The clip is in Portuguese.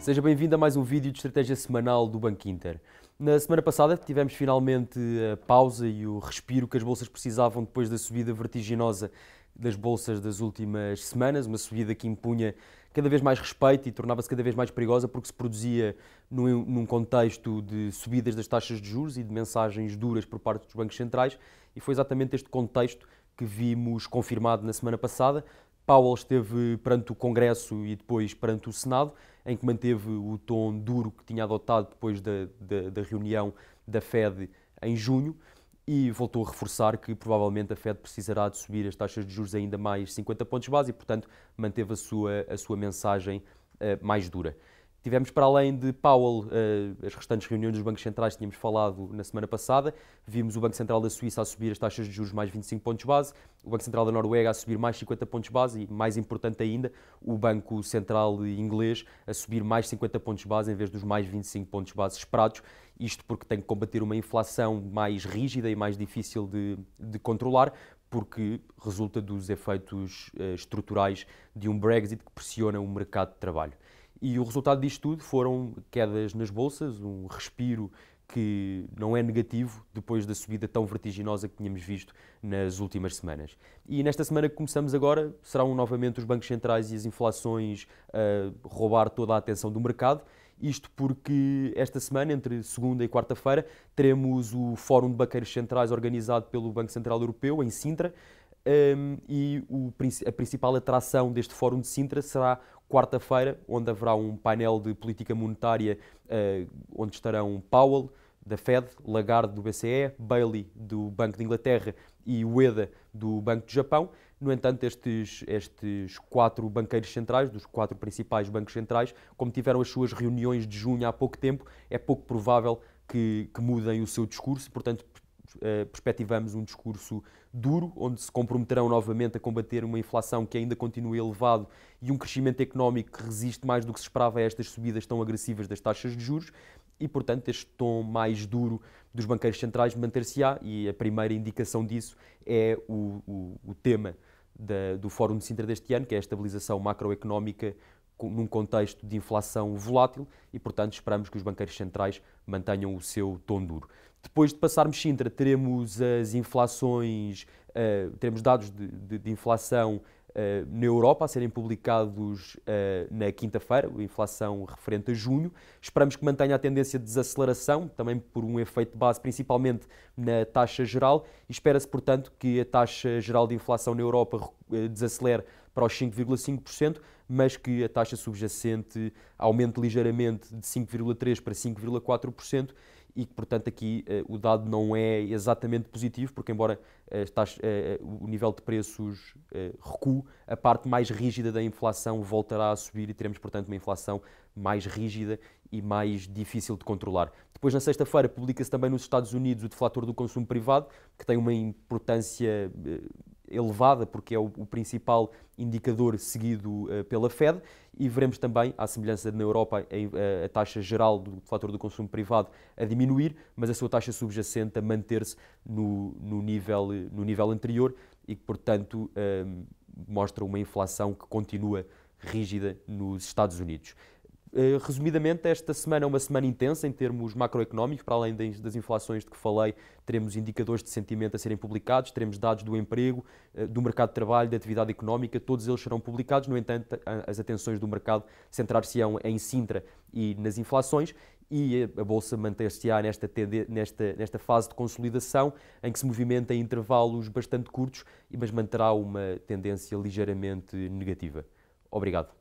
Seja bem-vindo a mais um vídeo de estratégia semanal do Banco Inter. Na semana passada tivemos finalmente a pausa e o respiro que as bolsas precisavam depois da subida vertiginosa das bolsas das últimas semanas, uma subida que impunha cada vez mais respeito e tornava-se cada vez mais perigosa porque se produzia num, num, contexto de subidas das taxas de juros e de mensagens duras por parte dos bancos centrais, e foi exatamente este contexto que vimos confirmado na semana passada, Powell esteve perante o Congresso e depois perante o Senado, em que manteve o tom duro que tinha adotado depois da, da, da reunião da Fed em junho e voltou a reforçar que provavelmente a Fed precisará de subir as taxas de juros ainda mais 50 pontos base e, portanto, manteve a sua, a sua mensagem uh, mais dura. Tivemos, para além de Powell, eh, as restantes reuniões dos bancos centrais que tínhamos falado na semana passada. Vimos o Banco Central da Suíça a subir as taxas de juros mais 25 pontos base, o Banco Central da Noruega a subir mais 50 pontos base e, mais importante ainda, o Banco Central inglês a subir mais 50 pontos base em vez dos mais 25 pontos base esperados. Isto porque tem que combater uma inflação mais rígida e mais difícil de, de controlar, porque resulta dos efeitos eh, estruturais de um Brexit que pressiona o mercado de trabalho. E o resultado disto tudo foram quedas nas bolsas, um respiro que não é negativo depois da subida tão vertiginosa que tínhamos visto nas últimas semanas. E nesta semana que começamos agora, serão novamente os bancos centrais e as inflações a roubar toda a atenção do mercado. Isto porque esta semana, entre segunda e quarta-feira, teremos o Fórum de Banqueiros Centrais organizado pelo Banco Central Europeu, em Sintra, um, e o, a principal atração deste Fórum de Sintra será quarta-feira, onde haverá um painel de política monetária eh, onde estarão Powell, da Fed, Lagarde, do BCE, Bailey, do Banco de Inglaterra e Ueda, do Banco do Japão. No entanto, estes, estes quatro banqueiros centrais, dos quatro principais bancos centrais, como tiveram as suas reuniões de junho há pouco tempo, é pouco provável que, que mudem o seu discurso, portanto, eh, perspectivamos um discurso duro, onde se comprometerão novamente a combater uma inflação que ainda continua elevado e um crescimento económico que resiste mais do que se esperava a estas subidas tão agressivas das taxas de juros. E, portanto, este tom mais duro dos banqueiros centrais manter-se-á, e a primeira indicação disso é o, o, o tema da, do Fórum de Sintra deste ano, que é a estabilização macroeconómica num contexto de inflação volátil e, portanto, esperamos que os banqueiros centrais mantenham o seu tom duro. Depois de passarmos Sintra, teremos as inflações, uh, teremos dados de, de, de inflação Uh, na Europa a serem publicados uh, na quinta-feira, a inflação referente a junho. Esperamos que mantenha a tendência de desaceleração, também por um efeito de base, principalmente na taxa geral. Espera-se, portanto, que a taxa geral de inflação na Europa desacelere para os 5,5%, mas que a taxa subjacente aumente ligeiramente de 5,3% para 5,4% e que, portanto, aqui uh, o dado não é exatamente positivo, porque, embora uh, taxa, uh, o nível de preços eh, recue, a parte mais rígida da inflação voltará a subir e teremos, portanto, uma inflação mais rígida e mais difícil de controlar. Depois, na sexta-feira, publica-se também nos Estados Unidos o deflator do consumo privado, que tem uma importância eh, elevada, porque é o, o principal indicador seguido uh, pela Fed, e veremos também, à semelhança na Europa, a, eh, a taxa geral do fator do consumo privado a diminuir, mas a sua taxa subjacente a manter-se no, no, nível, no nível anterior e que, portanto, eh, mostra uma inflação que continua rígida nos Estados Unidos. Eh, resumidamente, esta semana é uma semana intensa em termos macroeconómicos, para além das inflações de que falei, teremos indicadores de sentimento a serem publicados, teremos dados do emprego, eh, do mercado de trabalho, da atividade económica, todos eles serão publicados, no entanto, as atenções do mercado centrar-se-ão em Sintra e nas inflações e eh, a Bolsa manter-se-á nesta, nesta, nesta fase de consolidação, em que se movimenta em intervalos bastante curtos, mas manterá uma tendência ligeiramente negativa. Obrigado.